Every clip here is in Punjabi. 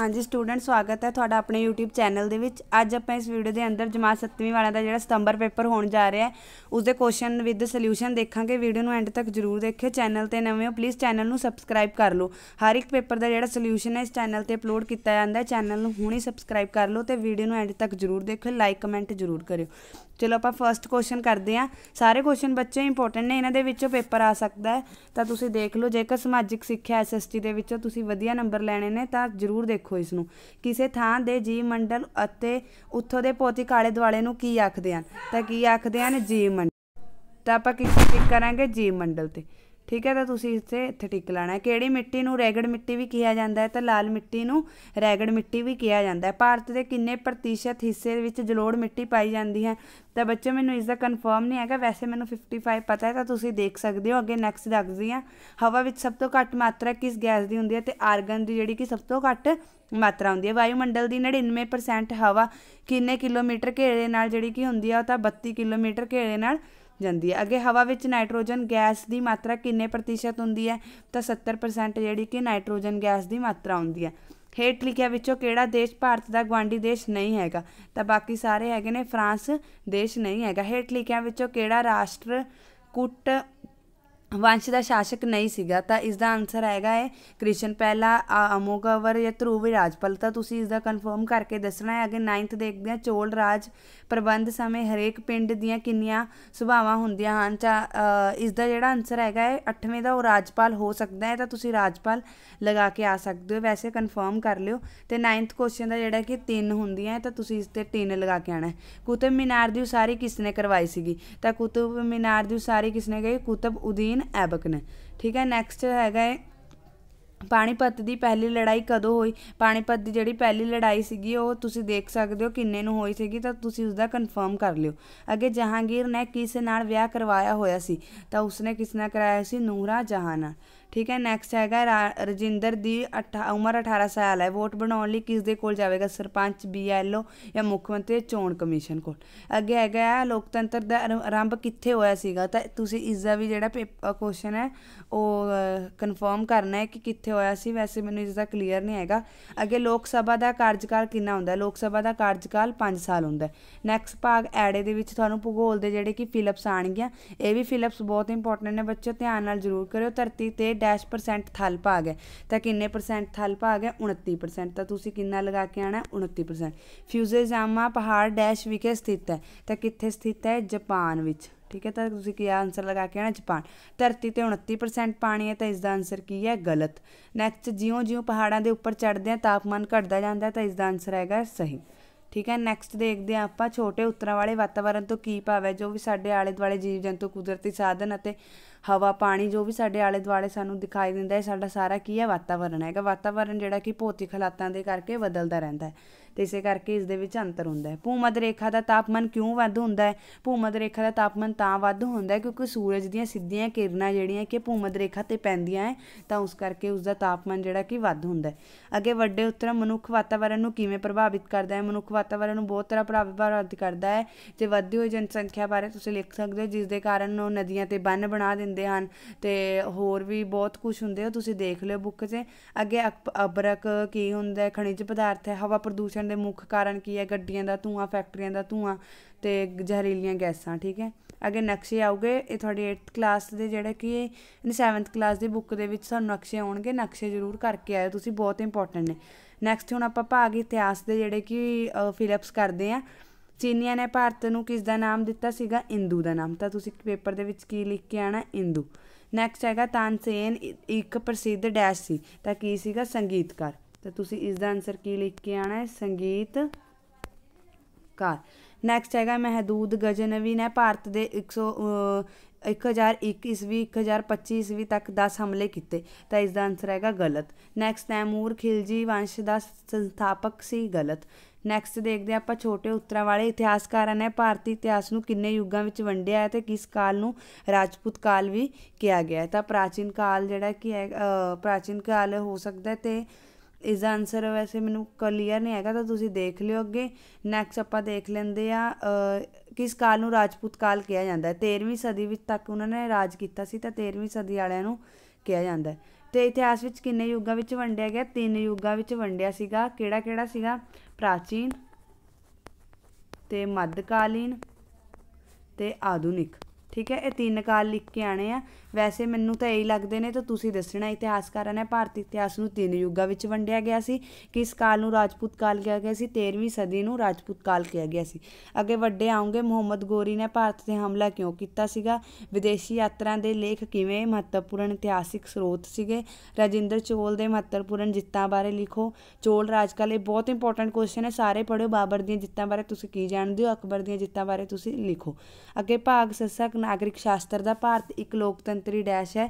ਹਾਂਜੀ ਸਟੂਡੈਂਟ ਸਵਾਗਤ ਹੈ ਤੁਹਾਡਾ ਆਪਣੇ YouTube ਚੈਨਲ ਦੇ ਵਿੱਚ ਅੱਜ ਆਪਾਂ ਇਸ ਵੀਡੀਓ ਦੇ ਅੰਦਰ ਜਮਾਤ 7ਵੀਂ ਵਾਲਿਆਂ ਦਾ ਜਿਹੜਾ ਸਤੰਬਰ ਪੇਪਰ ਹੋਣ ਜਾ ਰਿਹਾ ਹੈ ਉਸ ਦੇ ਕੁਐਸਚਨ ਵਿਦ ਸੋਲੂਸ਼ਨ ਦੇਖਾਂਗੇ ਵੀਡੀਓ ਨੂੰ ਐਂਡ ਤੱਕ ਜਰੂਰ ਦੇਖਿਓ ਚੈਨਲ ਤੇ ਨਵੇਂ ਹੋ ਪਲੀਜ਼ ਚੈਨਲ ਨੂੰ ਸਬਸਕ੍ਰਾਈਬ ਕਰ ਲਓ ਹਰ ਇੱਕ ਪੇਪਰ ਦਾ ਜਿਹੜਾ ਸੋਲੂਸ਼ਨ ਹੈ ਇਸ ਚੈਨਲ ਤੇ ਅਪਲੋਡ ਕੀਤਾ ਜਾਂਦਾ ਹੈ ਚੈਨਲ ਨੂੰ ਹੁਣੇ ਸਬਸਕ੍ਰਾਈਬ ਕਰ ਲਓ ਤੇ ਵੀਡੀਓ ਨੂੰ ਐਂਡ ਤੱਕ ਜਰੂਰ ਦੇਖਿਓ ਲਾਈਕ ਕਮੈਂਟ ਜਰੂਰ ਕਰਿਓ ਚਲੋ ਆਪਾਂ ਫਰਸਟ ਕੁਐਸਚਨ ਕਰਦੇ ਹਾਂ ਸਾਰੇ ਕੁਐਸਚਨ ਬੱਚੇ ਇੰਪੋਰਟੈਂਟ ਨੇ ਇਹਨਾਂ ਦੇ ਵਿੱਚੋਂ ਪੇਪਰ ਆ ਸਕਦਾ ਹੈ ਤਾਂ ਤੁਸੀਂ ਦੇਖ ਲਓ ਜੇਕਰ ਸਮਾਜਿਕ ਸਿੱਖਿਆ ਐਸਐਸਟੀ ਦੇ ਵਿੱਚੋਂ ਤੁਸੀਂ ਵਧੀਆ ਨੰਬਰ ਲੈਣੇ ਨੇ ਤਾਂ ਜਰੂਰ ਦੇਖੋ ਦੇਖੋ ਇਸ ਨੂੰ ਕਿਸੇ ਥਾਂ ਦੇ ਜੀਵ ਮੰਡਲ ਅਤੇ ਉੱਥੋਂ ਦੇ ਭੌਤਿਕ ਆਲੇ ਦੁਆਲੇ ਨੂੰ ਕੀ ਆਖਦੇ ਹਨ ਤਾਂ ਕੀ ਆਖਦੇ ਹਨ ਜੀਵ ਮੰਡਲ ਤਾਂ ਆਪਾਂ ਕਿਸ ਕਰਾਂਗੇ ਜੀਵ ਮੰਡਲ ਤੇ ਠੀਕ ਹੈ ਤਾਂ ਤੁਸੀਂ ਇੱਥੇ ਇੱਥੇ ਟਿਕ ਲਾਣਾ ਕਿਹੜੀ ਮਿੱਟੀ ਨੂੰ ਰੈਗੜ ਮਿੱਟੀ ਵੀ ਕਿਹਾ ਜਾਂਦਾ ਹੈ ਤਾਂ ਲਾਲ ਮਿੱਟੀ ਨੂੰ ਰੈਗੜ ਮਿੱਟੀ ਵੀ ਕਿਹਾ ਜਾਂਦਾ ਹੈ ਭਾਰਤ ਦੇ ਕਿੰਨੇ ਪ੍ਰਤੀਸ਼ਤ ਹਿੱਸੇ ਵਿੱਚ ਜਲੋੜ ਮਿੱਟੀ ਪਾਈ ਜਾਂਦੀ ਹੈ ਤਾਂ ਬੱਚੇ ਮੈਨੂੰ ਇਸ ਦਾ ਕਨਫਰਮ ਨਹੀਂ ਹੈਗਾ ਵੈਸੇ ਮੈਨੂੰ 55 ਪਤਾ ਹੈ ਤਾਂ ਤੁਸੀਂ ਦੇਖ ਸਕਦੇ ਹੋ ਅੱਗੇ ਨੈਕਸਟ ਦੱਸਦੀ ਹਾਂ ਹਵਾ ਵਿੱਚ ਸਭ ਤੋਂ ਘੱਟ ਮਾਤਰਾ ਕਿਸ ਗੈਸ ਦੀ ਹੁੰਦੀ ਹੈ ਤੇ ਆਰਗਨ ਦੀ ਜਿਹੜੀ ਕਿ ਸਭ ਤੋਂ ਘੱਟ ਮਾਤਰਾ ਹੁੰਦੀ ਹੈ ਵਾਯੂਮੰਡਲ ਦੀ 99% ਹਵਾ ਕਿੰਨੇ ਕਿਲੋਮੀਟਰ ਘੇਰੇ ਨਾਲ ਜਿਹੜੀ ਕਿ ਹੁੰਦੀ ਹੈ ਉਹ ਤਾਂ 32 ਕਿਲੋਮੀਟਰ ਘੇਰੇ ਨਾਲ ਜਾਂਦੀ ਹੈ ਅੱਗੇ ਹਵਾ ਵਿੱਚ ਨਾਈਟ੍ਰੋਜਨ ਗੈਸ ਦੀ ਮਾਤਰਾ ਕਿੰਨੇ ਪ੍ਰਤੀਸ਼ਤ ਹੁੰਦੀ ਹੈ ਤਾਂ 70% ਜਿਹੜੀ ਕਿ ਨਾਈਟ੍ਰੋਜਨ ਗੈਸ ਦੀ ਮਾਤਰਾ ਹੁੰਦੀ ਹੈ ਹੇਠ ਲਿਖਿਆ ਵਿੱਚੋਂ ਕਿਹੜਾ ਦੇਸ਼ ਭਾਰਤ ਦਾ ਗਵਾਂਡੀ ਦੇਸ਼ ਨਹੀਂ ਹੈਗਾ ਤਾਂ ਬਾਕੀ ਸਾਰੇ ਹੈਗੇ ਨੇ ਫਰਾਂਸ ਦੇਸ਼ ਨਹੀਂ ਹੈਗਾ ਹੇਠ ਲਿਖਿਆ ਵਿੱਚੋਂ ਕਿਹੜਾ ਰਾਸ਼ਟਰ ਕੁੱਟ ਵੰਸ਼ ਦਾ ਸ਼ਾਸਕ ਨਹੀਂ ਸੀਗਾ ਤਾਂ ਇਸ ਦਾ ਆਨਸਰ ਆਏਗਾ ਹੈ ਕ੍ਰਿਸ਼ਨ ਪਹਿਲਾ ਅਮੋਗਵਰ ਜਾਂ ਧਰੂਵ ਰਾਜਪਾਲ ਤਾਂ ਤੁਸੀਂ ਇਸ ਦਾ ਕਨਫਰਮ ਕਰਕੇ ਦੱਸਣਾ ਹੈ ਅਗੇ 9th ਦੇਖਦੇ ਆ ਚੋਲ ਰਾਜ ਪ੍ਰਬੰਧ ਸਮੇਂ ਹਰੇਕ ਪਿੰਡ ਦੀਆਂ ਕਿੰਨੀਆਂ ਸੁਭਾਵਾਂ ਹੁੰਦੀਆਂ ਹਨ ਤਾਂ ਇਸ ਦਾ ਜਿਹੜਾ ਆਨਸਰ ਹੈਗਾ ਹੈ 8ਵੇਂ ਦਾ ਉਹ ਰਾਜਪਾਲ ਹੋ ਸਕਦਾ ਹੈ ਤਾਂ ਤੁਸੀਂ ਰਾਜਪਾਲ ਲਗਾ ਕੇ ਆ ਸਕਦੇ ਹੋ ਵੈਸੇ ਕਨਫਰਮ ਕਰ ਲਿਓ ਤੇ 9th ਕੁਐਸਚਨ ਦਾ ਜਿਹੜਾ ਕਿ 3 ਹੁੰਦੀਆਂ ਤਾਂ ਤੁਸੀਂ ਇਸ ਤੇ 3 ਲਗਾ ਕੇ ਆਣਾ ਹੈ ਕੁਤਬ ਮੀਨਾਰ ਦੀ ਉਸਾਰੀ ਕਿਸ ਨੇ ਕਰਵਾਈ ਸੀਗੀ ਤਾਂ ਕੁਤਬ ਮੀਨਾਰ ਦੀ ਉਸਾਰੀ ਕਿਸ ਨੇ ਗਈ ਕੁਤਬ ਉਦੀਨ ਮੇਨ ਐਬਕ ਨੇ ਠੀਕ ਹੈ ਨੈਕਸਟ ਹੈਗਾ ਹੈ ਪਾਣੀਪਤ ਦੀ ਪਹਿਲੀ ਲੜਾਈ ਕਦੋਂ ਹੋਈ ਪਾਣੀਪਤ ਦੀ ਜਿਹੜੀ ਪਹਿਲੀ ਲੜਾਈ ਸੀਗੀ ਉਹ ਤੁਸੀਂ ਦੇਖ ਸਕਦੇ ਹੋ ਕਿੰਨੇ ਨੂੰ ਹੋਈ ਸੀਗੀ ਤਾਂ ਤੁਸੀਂ ਉਸ ਦਾ ਕਨਫਰਮ ਕਰ ਲਿਓ ਅੱਗੇ ਜਹਾਂਗੀਰ ਨੇ ਕਿਸ ਨਾਲ ਵਿਆਹ ਕਰਵਾਇਆ ਹੋਇਆ ਸੀ ਤਾਂ ਉਸਨੇ ਕਿਸ ਨਾਲ ਕਰਾਇਆ ਸੀ ਨੂਰਾ ਜਹਾਨਾ ਠੀਕ ਹੈ ਨੈਕਸਟ ਹੈਗਾ ਰਜਿੰਦਰ ਦੀ ਉਮਰ 18 ਸਾਲ ਹੈ ਵੋਟ ਬਣਾਉਣ ਲਈ ਕਿਸ ਦੇ ਕੋਲ ਜਾਵੇਗਾ ਸਰਪੰਚ ਬੀਐਲਓ ਜਾਂ ਮੁੱਖ ਮੰਤਰੀ ਚੋਣ ਕਮਿਸ਼ਨ ਕੋਲ ਅੱਗੇ ਹੈਗਾ ਲੋਕਤੰਤਰ ਦਾ ਆਰੰਭ ਕਿੱਥੇ ਹੋਇਆ ਸੀਗਾ ਤਾਂ ਤੁਸੀਂ ਇਸ ਦਾ ਵੀ ਜਿਹੜਾ ਕੁਐਸਚਨ ਹੈ ਉਹ ਕਨਫਰਮ ਕਰਨਾ ਹੈ ਕਿ ਕਿੱਥੇ ਹੋਇਆ ਸੀ ਵੈਸੇ ਮੈਨੂੰ ਇਸ ਦਾ ਕਲੀਅਰ ਨਹੀਂ ਹੈਗਾ ਅੱਗੇ ਲੋਕ ਸਭਾ ਦਾ ਕਾਰਜਕਾਲ ਕਿੰਨਾ ਹੁੰਦਾ ਲੋਕ ਸਭਾ ਦਾ ਕਾਰਜਕਾਲ 5 ਸਾਲ ਹੁੰਦਾ ਹੈ ਨੈਕਸਟ ਭਾਗ ਐੜੇ ਦੇ ਵਿੱਚ ਤੁਹਾਨੂੰ ਭੂਗੋਲ ਦੇ ਜਿਹੜੇ ਕਿ ਫਿਲਪਸ ਆਣਗੀਆਂ ਇਹ ਵੀ ਫਿਲਪਸ ਬਹੁਤ ਇੰਪੋਰਟੈਂਟ ਨੇ ਬੱਚੋ ਧਿਆਨ ਨਾਲ ਜ਼ਰੂਰ ਕਰਿਓ ਧਰਤੀ ਤੇ ਪਰਸੈਂਟ ਥਲ ਭਾਗ ਹੈ ਤਾਂ ਕਿੰਨੇ ਪਰਸੈਂਟ ਥਲ ਭਾਗ ਹੈ 29% ਤਾਂ ਤੁਸੀਂ ਕਿੰਨਾ ਲਗਾ ਕੇ ਆਣਾ 29% ਫਿਊਜ਼ੇਜਾਮਾ ਪਹਾੜ ਡੈਸ਼ ਵਿਖੇ ਸਥਿਤ ਹੈ ਤਾਂ ਕਿੱਥੇ ਸਥਿਤ ਹੈ ਜਾਪਾਨ ਵਿੱਚ ਠੀਕ ਹੈ ਤਾਂ ਤੁਸੀਂ ਕੀ ਆਨਸਰ ਲਗਾ ਕੇ ਆਣਾ ਜਾਪਾਨ ਧਰਤੀ ਤੇ 29% ਪਾਣੀ ਹੈ ਤਾਂ ਇਸ ਦਾ ਆਨਸਰ ਕੀ ਹੈ ਗਲਤ ਨੈਕਸਟ ਜਿਉਂ-ਜਿਉਂ ਪਹਾੜਾਂ ਦੇ ਉੱਪਰ ਚੜਦੇ ਆ ਤਾਪਮਾਨ ਘਟਦਾ ਜਾਂਦਾ ਤਾਂ ਇਸ ਦਾ ਆਨਸਰ ਹੈਗਾ ਸਹੀ ਠੀਕ ਹੈ ਨੈਕਸਟ ਦੇਖਦੇ ਆ ਆਪਾਂ ਛੋਟੇ ਉਤਰਾਂ ਵਾਲੇ ਵਾਤਾਵਰਣ ਤੋਂ ਕੀ ਭਾਵ ਹੈ ਜੋ ਵੀ ਸਾਡੇ ਆਲੇ ਦੁਆਲੇ ਜੀਵ ਜੰਤੂ ਕੁਦਰਤੀ ਸਾਧਨ ਅਤੇ ਹਵਾ ਪਾਣੀ ਜੋ ਵੀ ਸਾਡੇ ਆਲੇ ਦੁਆਲੇ ਸਾਨੂੰ ਦਿਖਾਈ ਦਿੰਦਾ ਹੈ ਸਾਡਾ ਸਾਰਾ ਕੀ ਹੈ ਵਾਤਾਵਰਣ ਹੈਗਾ ਵਾਤਾਵਰਣ ਜਿਹੜਾ ਕਿ ਭੌਤਿਕ ਹਾਲਾਤਾਂ ਦੇ ਕਰਕੇ ਬਦਲਦਾ ਰਹਿੰਦਾ ਹੈ ਤੇ ਇਸੇ ਕਰਕੇ ਇਸ ਦੇ ਵਿੱਚ ਅੰਤਰ ਹੁੰਦਾ ਹੈ ਭੂਮਧ ਰੇਖਾ ਦਾ ਤਾਪਮਾਨ ਕਿਉਂ ਵੱਧ ਹੁੰਦਾ ਹੈ ਭੂਮਧ ਰੇਖਾ ਦਾ ਤਾਪਮਾਨ ਤਾਂ ਵੱਧ ਹੁੰਦਾ ਹੈ ਕਿਉਂਕਿ ਸੂਰਜ ਦੀਆਂ ਸਿੱਧੀਆਂ ਕਿਰਨਾਂ ਜਿਹੜੀਆਂ ਕਿ ਭੂਮਧ ਰੇਖਾ ਤੇ ਪੈਂਦੀਆਂ ਹੈ ਤਾਂ ਉਸ ਕਰਕੇ ਉਸ ਦਾ ਤਾਪਮਾਨ ਜਿਹੜਾ ਕਿ ਵੱਧ ਹੁੰਦਾ ਹੈ ਅੱਗੇ ਵੱਡੇ ਉੱਤਰ ਮਨੁੱਖ ਵਾਤਾਵਰਣ ਨੂੰ ਕਿਵੇਂ ਪ੍ਰਭਾਵਿਤ ਕਰਦਾ ਹੈ ਮਨੁੱਖ ਵਾਤਾਵਰਣ ਨੂੰ ਬਹੁਤ ਤਰ੍ਹਾਂ ਪ੍ਰਭਾਵਿਤ ਕਰਦਾ ਹੈ ਤੇ ਵੱਧਦੀ ਹੋਈ ਜਨਸੰਖਿਆ ਬਾਰੇ ਤੁਸੀਂ ਲਿਖ ਸਕਦੇ ਹੋ ਜਿਸ ਦੇ ਕਾਰਨ ਉਹ ਨਦੀਆਂ ਤੇ ਬੰਨ ਬਣਾ ਦਿੰਦੇ ਹੁੰਦੇ ਹਨ ਤੇ ਹੋਰ ਵੀ ਬਹੁਤ ਕੁਝ ਹੁੰਦੇ ਆ ਤੁਸੀਂ ਦੇਖ ਲਿਓ ਬੁੱਕ 'ਚ ਅੱਗੇ ਅਬਰਕ ਕੀ ਹੁੰਦਾ ਹੈ ਖਣਿਜ ਪਦਾਰਥ ਹੈ ਹਵਾ ਪ੍ਰਦੂਸ਼ਣ ਦੇ ਮੁੱਖ ਕਾਰਨ ਕੀ ਹੈ ਗੱਡੀਆਂ ਦਾ ਧੂਆਂ ਫੈਕਟਰੀਆਂ ਦਾ ਧੂਆਂ ਤੇ ਜ਼ਹਿਰੀਲੀਆਂ ਗੈਸਾਂ ਠੀਕ ਹੈ ਅਗੇ ਨਕਸ਼ੇ ਆਉਗੇ ਇਹ ਤੁਹਾਡੀ 8th ਕਲਾਸ ਦੇ ਜਿਹੜਾ ਕਿ 7th ਕਲਾਸ ਦੀ ਬੁੱਕ ਦੇ ਵਿੱਚ ਤੁਹਾਨੂੰ ਨਕਸ਼ੇ ਆਉਣਗੇ ਨਕਸ਼ੇ ਜ਼ਰੂਰ ਕਰਕੇ ਆਇਓ ਤੁਸੀਂ ਬਹੁਤ ਇੰਪੋਰਟੈਂਟ ਨੇ ਨੈਕਸਟ ਹੁਣ ਆਪਾਂ ਭਾਗ ਇਤਿਹਾਸ ਦੇ ਜਿਹੜੇ ਕਿ ਫਿਲਪਸ ਕਰਦੇ ਆ ਚੀਨੀਆਂ ਨੇ ਭਾਰਤ ਨੂੰ ਕਿਸ ਦਾ ਨਾਮ ਦਿੱਤਾ ਸੀਗਾ ਇੰਦੂ ਦਾ ਨਾਮ ਤਾਂ ਤੁਸੀਂ ਪੇਪਰ ਦੇ ਵਿੱਚ ਕੀ ਲਿਖ ਕੇ ਆਣਾ ਇੰਦੂ ਨੈਕਸਟ ਹੈਗਾ ਤਾਨਸੇਨ ਇੱਕ ਪ੍ਰਸਿੱਧ ਡੈਸ਼ ਸੀ ਤਾਂ ਕੀ ਸੀਗਾ ਸੰਗੀਤਕਾਰ ਤਾਂ ਤੁਸੀਂ ਇਸ ਦਾ ਆਨਸਰ ਕੀ ਲਿਖ ਕੇ ਆਣਾ ਹੈ ਸੰਗੀਤਕਾਰ ਨੈਕਸਟ ਹੈਗਾ ਮਹਦੂਦ ਗਜਨਵੀ ਨੇ ਭਾਰਤ ਦੇ 100 1021 ਈਸਵੀ 1025 ਈਸਵੀ ਤੱਕ 10 ਹਮਲੇ ਕੀਤੇ ਤਾਂ ਇਸ ਦਾ ਆਨਸਰ ਹੈਗਾ ਗਲਤ ਨੈਕਸਟ ਤੈਮੂਰ ਖਿਲਜੀ ਵੰਸ਼ ਦਾ ਸੰਸਥਾਪਕ ਸੀ ਗਲਤ ਨੈਕਸਟ ਦੇਖਦੇ ਆਪਾਂ ਛੋਟੇ ਉੱਤਰਾਂ ਵਾਲੇ ਇਤਿਹਾਸਕਾਰਾਂ ਨੇ ਭਾਰਤੀ ਇਤਿਹਾਸ ਨੂੰ ਕਿੰਨੇ ਯੁੱਗਾਂ ਵਿੱਚ ਵੰਡਿਆ ਹੈ ਤੇ ਕਿਸ ਕਾਲ ਨੂੰ ਰਾਜਪੂਤ ਕਾਲ ਵੀ ਕਿਹਾ ਗਿਆ ਹੈ ਤਾਂ ਪ੍ਰਾਚੀਨ ਕਾਲ ਜਿਹੜਾ ਕਿ ਹੈ ਪ੍ਰਾਚੀਨ ਕਾਲ ਹੋ ਸਕਦਾ ਤੇ ਇਸ ਦਾ ਆਨਸਰ ਵੈਸੇ ਮੈਨੂੰ ਕਲੀਅਰ ਨਹੀਂ ਹੈਗਾ ਤਾਂ ਤੁਸੀਂ ਦੇਖ ਲਿਓ ਅੱਗੇ ਨੈਕਸਟ ਆਪਾਂ ਦੇਖ ਲੈਂਦੇ ਆ ਕਿਸ ਕਾਲ ਨੂੰ ਰਾਜਪੂਤ ਕਾਲ ਕਿਹਾ ਜਾਂਦਾ ਹੈ 13ਵੀਂ ਸਦੀ ਵਿੱਚ ਤੱਕ ਉਹਨਾਂ ਨੇ ਰਾਜ ਕੀਤਾ ਸੀ ਤਾਂ 13ਵੀਂ ਸਦੀ ਵਾਲਿਆਂ ਨੂੰ ਕਿਹਾ ਜਾਂਦਾ ਹੈ ਤੇ ਇਤਿਹਾਸ ਵਿੱਚ ਕਿੰਨੇ ਯੁੱਗਾਂ ਵਿੱਚ ਵੰਡਿਆ ਗਿਆ ਤਿੰਨ ਯੁੱਗਾਂ ਵਿੱਚ ਵੰਡਿਆ ਸੀਗਾ ਕਿਹੜਾ ਕਿਹੜਾ ਸੀਗਾ ਪ੍ਰਾਚੀਨ ਤੇ ਮੱਧਕਾਲੀਨ ਤੇ ਆਧੁਨਿਕ ਠੀਕ ਹੈ ਇਹ ਤਿੰਨ ਕਾਲ ਲਿਖ ਕੇ ਆਣੇ ਆ ਵੈਸੇ ਮੈਨੂੰ ਤਾਂ ਇਹੀ ਲੱਗਦੇ ਨੇ ਤਾਂ ਤੁਸੀਂ ਦੱਸਣਾ ਇਤਿਹਾਸਕਾਰਾਂ ਨੇ ਭਾਰਤੀ ਇਤਿਹਾਸ ਨੂੰ ਤਿੰਨ ਯੁੱਗਾਂ ਵਿੱਚ ਵੰਡਿਆ ਗਿਆ ਸੀ ਕਿਸ ਕਾਲ ਨੂੰ ਰਾਜਪੂਤ ਕਾਲ ਕਿਹਾ ਗਿਆ ਸੀ 13ਵੀਂ ਸਦੀ ਨੂੰ ਰਾਜਪੂਤ ਕਾਲ ਕਿਹਾ ਗਿਆ ਸੀ ਅੱਗੇ ਵੱਡੇ ਆਉਂਗੇ ਮੁਹੰਮਦ ਗੋਰੀ ਨੇ ਭਾਰਤ ਤੇ ਹਮਲਾ ਕਿਉਂ ਕੀਤਾ ਸੀਗਾ ਵਿਦੇਸ਼ੀ ਯਾਤਰਾ ਦੇ ਲੇਖ ਕਿਵੇਂ ਮਹੱਤਵਪੂਰਨ ਇਤਿਹਾਸਿਕ ਸਰੋਤ ਸੀਗੇ ਰਾਜਿੰਦਰ ਚੋਲ ਦੇ ਮਹੱਤਵਪੂਰਨ ਜਿੱਤਾਂ ਬਾਰੇ ਲਿਖੋ ਚੋਲ ਰਾਜਕਾਲੇ ਇਹ ਬਹੁਤ ਇੰਪੋਰਟੈਂਟ ਕੁਐਸਚਨ ਹੈ ਸਾਰੇ ਪੜ੍ਹੋ ਬਾਬਰ ਦੀਆਂ ਜਿੱਤਾਂ ਬਾਰੇ ਤੁਸੀਂ ਕੀ ਜਾਣਦੇ ਹੋ ਅਕਬਰ ਦੀਆਂ ਜਿੱਤਾਂ ਬਾਰੇ ਤੁਸੀਂ ਲਿਖੋ ਅੱਗੇ ਭਾਗ ਸਸਕ ਨਾਗਰਿਕ ਸ਼ਾਸਤਰ ਦਾ ਭਾਰਤ ਇੱਕ ਲੋਕਤੰਤਰੀ ਡੈਸ਼ ਹੈ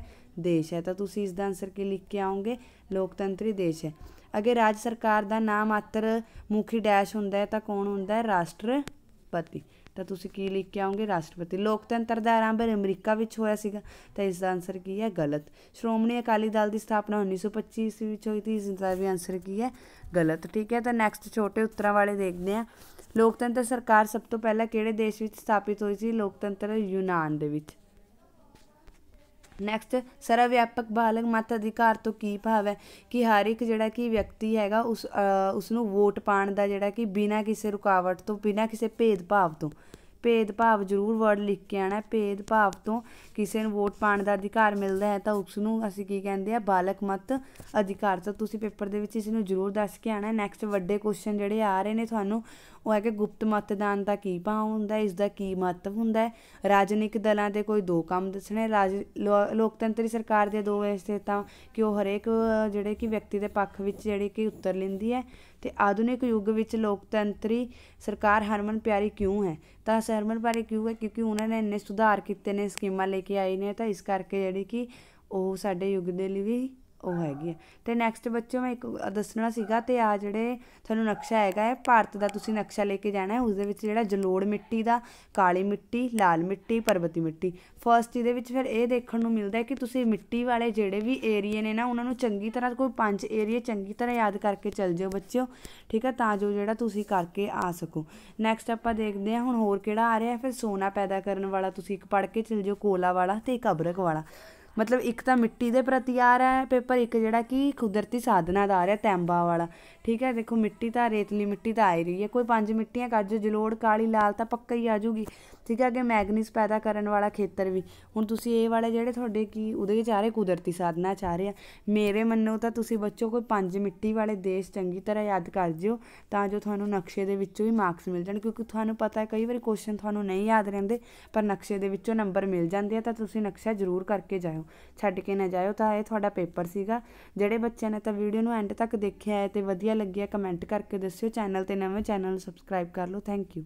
ਦੇਸ਼ ਹੈ ਤਾਂ ਤੁਸੀਂ ਇਸ ਦਾ ਆਨਸਰ ਕੀ ਲਿਖ ਕੇ ਆਉਂਗੇ ਲੋਕਤੰਤਰੀ ਦੇਸ਼ ਹੈ ਅਗੇ ਰਾਜ ਸਰਕਾਰ ਦਾ ਨਾਮ ਮਾਤਰ ਮੁਖੀ ਡੈਸ਼ ਹੁੰਦਾ ਹੈ ਤਾਂ ਕੌਣ ਹੁੰਦਾ ਹੈ ਰਾਸ਼ਟਰਪਤੀ ਤਾਂ ਤੁਸੀਂ ਕੀ ਲਿਖ ਕੇ ਆਉਂਗੇ ਰਾਸ਼ਟਰਪਤੀ ਲੋਕਤੰਤਰ ਦਾ ਆਰੰਭ ਅਮਰੀਕਾ ਵਿੱਚ ਹੋਇਆ ਸੀਗਾ ਤਾਂ ਇਸ ਦਾ ਆਨਸਰ ਕੀ ਹੈ ਗਲਤ ਸ਼੍ਰੋਮਣੀ ਅਕਾਲੀ ਦਲ ਦੀ ਸਥਾਪਨਾ 1925 ਈਸਵੀ ਵਿੱਚ ਹੋਈ ਸੀ ਇਸ ਦਾ ਵੀ ਆਨਸਰ ਕੀ ਹੈ ਗਲਤ ਠੀਕ ਹੈ ਤਾਂ ਨੈਕਸਟ ਛੋਟੇ ਉੱਤਰਾਂ ਵਾਲੇ ਦੇਖਦੇ ਆਂ ਲੋਕਤੰਤਰ ਸਰਕਾਰ ਸਭ ਤੋਂ ਪਹਿਲਾਂ ਕਿਹੜੇ ਦੇਸ਼ ਵਿੱਚ ਸਥਾਪਿਤ ਹੋਈ ਸੀ ਲੋਕਤੰਤਰ ਯੂਨਾਨ ਦੇ ਵਿੱਚ ਨੈਕਸਟ ਸਰਵ ਵਿਆਪਕ ਬਾਲਗ ਮਤ ਅਧਿਕਾਰ ਤੋਂ ਕੀ ਭਾਵ ਹੈ ਕਿ ਹਰ ਇੱਕ ਜਿਹੜਾ ਕਿ ਵਿਅਕਤੀ ਹੈਗਾ ਉਸ ਉਸ ਨੂੰ ਵੋਟ ਪਾਣ ਦਾ ਜਿਹੜਾ ਕਿ ਬਿਨਾਂ ਕਿਸੇ ਰੁਕਾਵਟ ਤੋਂ ਬਿਨਾਂ ਕਿਸੇ ਭੇਦਭਾਵ ਤੋਂ ਭੇਦਭਾਵ ਜ਼ਰੂਰ ਵਰਡ ਲਿਖ ਕੇ ਆਣਾ ਭੇਦਭਾਵ ਤੋਂ ਕਿਸੇ ਨੂੰ ਵੋਟ ਪਾਣ ਦਾ ਅਧਿਕਾਰ ਮਿਲਦਾ ਹੈ ਤਾਂ ਉਸ ਨੂੰ ਅਸੀਂ ਕੀ ਕਹਿੰਦੇ ਆ ਬਾਲਕ ਮਤ ਅਧਿਕਾਰ ਤਾਂ ਤੁਸੀਂ ਪੇਪਰ ਦੇ ਵਿੱਚ ਇਸ ਨੂੰ ਜ਼ਰੂਰ ਦੱਸ ਕੇ ਆਣਾ ਨੈਕਸਟ ਵੱਡੇ ਕੁਐਸਚਨ ਜਿਹੜੇ ਆ ਰਹੇ ਨੇ ਤੁਹਾਨੂੰ ਉਹ ਹੈ ਕਿ ਗੁਪਤ ਮਤਦਾਨ ਦਾ ਕੀ ਭਾਵ ਹੁੰਦਾ ਇਸ ਦਾ ਕੀ ਮਹੱਤਵ ਹੁੰਦਾ ਰਾਜਨੀਤਿਕ ਦਲਾਂ ਦੇ ਕੋਈ ਦੋ ਕੰਮ ਦੱਸਣੇ ਰਾਜ ਲੋਕਤੰਤਰੀ ਸਰਕਾਰ ਦੇ ਦੋ ਹਿੱਸੇ ਤਾਂ ਕਿ ਉਹ ਹਰੇਕ ਜਿਹੜੇ ਕਿ ਵਿਅਕਤੀ ਦੇ ਪੱਖ ਵਿੱਚ ਜਿਹੜੇ ਕਿ ਉੱਤਰ ਲੈਂਦੀ ਹੈ ਤੇ ਆਧੁਨਿਕ ਯੁੱਗ ਵਿੱਚ ਲੋਕਤੰਤਰੀ ਸਰਕਾਰ ਹਰਮਨ ਪਿਆਰੀ ਕਿਉਂ ਹੈ ਤਾਂ ਹਰਮਨ ਪਿਆਰੀ ਕਿਉਂ ਹੈ ਕਿਉਂਕਿ ਉਹਨਾਂ ਨੇ ਇੰਨੇ ਸੁਧਾਰ ਕੀਤੇ ਨੇ ਸਕੀਮਾਂ ਲੈ ਕੇ ਆਏ ਨੇ ਤਾਂ ਇਸ ਕਰਕੇ ਜਿਹੜੀ ਕਿ ਉਹ ਸਾਡੇ ਯੁੱਗ ਦੇ ਲਈ ਵੀ ਉਹ ਹੈਗੀ ਹੈ ਤੇ ਨੈਕਸਟ ਬੱਚਿਓ ਮੈਂ ਇੱਕ ਦੱਸਣਾ ਸੀਗਾ ਤੇ ਆ ਜਿਹੜੇ ਤੁਹਾਨੂੰ ਨਕਸ਼ਾ ਹੈਗਾ ਹੈ ਭਾਰਤ ਦਾ ਤੁਸੀਂ ਨਕਸ਼ਾ ਲੈ ਕੇ ਜਾਣਾ ਹੈ ਉਸ ਦੇ ਵਿੱਚ ਜਿਹੜਾ ਜਲੋੜ ਮਿੱਟੀ ਦਾ ਕਾਲੀ ਮਿੱਟੀ ਲਾਲ ਮਿੱਟੀ ਪਰਬਤੀ ਮਿੱਟੀ ਫਰਸਟ ਇਹਦੇ ਵਿੱਚ ਫਿਰ ਇਹ ਦੇਖਣ ਨੂੰ ਮਿਲਦਾ ਹੈ ਕਿ ਤੁਸੀਂ ਮਿੱਟੀ ਵਾਲੇ ਜਿਹੜੇ ਵੀ ਏਰੀਏ ਨੇ ਨਾ ਉਹਨਾਂ ਨੂੰ ਚੰਗੀ ਤਰ੍ਹਾਂ ਕੋਈ ਪੰਜ ਏਰੀਏ ਚੰਗੀ ਤਰ੍ਹਾਂ ਯਾਦ ਕਰਕੇ ਚੱਲ ਜਿਓ ਬੱਚਿਓ ਠੀਕ ਹੈ ਤਾਂ ਜੋ ਜਿਹੜਾ ਤੁਸੀਂ ਕਰਕੇ ਆ ਸਕੋ ਨੈਕਸਟ ਆਪਾਂ ਦੇਖਦੇ ਹਾਂ ਹੁਣ ਹੋਰ ਕਿਹੜਾ ਆ ਰਿਹਾ ਫਿਰ ਸੋਨਾ ਪੈਦਾ ਕਰਨ ਵਾਲਾ ਤੁਸੀਂ ਇੱਕ ਪੜ ਕੇ ਚੱਲ ਜਿਓ ਕੋਲਾ ਵਾਲਾ ਤੇ ਇੱਕ ਅਬਰਕ ਵਾਲਾ ਮਤਲਬ ਇੱਕ ਤਾਂ ਮਿੱਟੀ ਦੇ ਪ੍ਰਤੀ ਆ ਰਿਹਾ ਹੈ ਪੇਪਰ ਇੱਕ ਜਿਹੜਾ ਕਿ ਕੁਦਰਤੀ ਸਾਧਨਾ ਦਾ ਆ ਰਿਹਾ ਟੈਂਬਾ ਵਾਲਾ ਠੀਕ ਹੈ ਦੇਖੋ ਮਿੱਟੀ ਤਾਂ ਰੇਤਲੀ ਮਿੱਟੀ ਤਾਂ ਆ ਰਹੀ ਹੈ ਕੋਈ ਪੰਜ ਮਿੱਟੀਆਂ ਕੱਢ ਜੋ ਜਲੋੜ ਕਾਲੀ ਲਾਲ ਤਾਂ ਪੱਕਾ ਹੀ ਆ ਜੂਗੀ ਠੀਕ ਹੈ ਕਿ ਮੈਗਨੀਸ ਪੈਦਾ ਕਰਨ ਵਾਲਾ ਖੇਤਰ ਵੀ ਹੁਣ ਤੁਸੀਂ ਇਹ ਵਾਲੇ ਜਿਹੜੇ ਤੁਹਾਡੇ ਕੀ ਉਹਦੇ ਵਿੱਚ ਆ ਰਹੇ ਕੁਦਰਤੀ ਸਾਧਨਾ ਚ ਆ ਰਹੇ ਆ ਮੇਰੇ ਮੰਨੋ ਤਾਂ ਤੁਸੀਂ ਬੱਚੋ ਕੋਈ ਪੰਜ ਮਿੱਟੀ ਵਾਲੇ ਦੇਸ਼ ਚੰਗੀ ਤਰ੍ਹਾਂ ਯਾਦ ਕਰ ਜਿਓ ਤਾਂ ਜੋ ਤੁਹਾਨੂੰ ਨਕਸ਼ੇ ਦੇ ਵਿੱਚੋਂ ਹੀ ਮਾਰਕਸ ਮਿਲ ਜਾਣ ਕਿਉਂਕਿ ਤੁਹਾਨੂੰ ਪਤਾ ਹੈ ਕਈ ਵਾਰੀ ਕੁਐਸਚਨ ਤੁਹਾਨੂੰ ਨਹੀਂ ਯਾਦ ਰਹਿੰਦੇ ਪਰ ਨਕਸ਼ੇ ਦੇ ਵਿੱਚੋਂ ਨੰਬਰ ਮਿਲ ਜਾਂਦੇ ਆ ਤਾਂ ਤੁਸੀਂ ਨਕਸ਼ਾ ਜ਼ਰੂਰ ਕਰਕੇ ਜਾਓ ਛੱਡ ਕੇ ਨਾ ਜਾਇਓ ਤਾਂ ਇਹ ਤੁਹਾਡਾ ਪੇਪਰ ਸੀਗਾ ਜਿਹੜੇ ਬੱਚਿਆਂ ਨੇ ਤਾਂ ਵੀਡੀਓ ਨੂੰ ਐਂਡ ਤੱਕ ਦੇਖਿਆ ਹੈ ਤੇ ਵਧੀਆ ਲੱਗਿਆ ਕਮੈਂਟ ਕਰਕੇ ਦੱਸਿਓ ਚੈਨਲ ਤੇ ਨਵੇਂ ਚੈਨਲ ਸਬਸਕ੍ਰਾਈਬ ਕਰ ਲਓ ਥੈਂਕ ਯੂ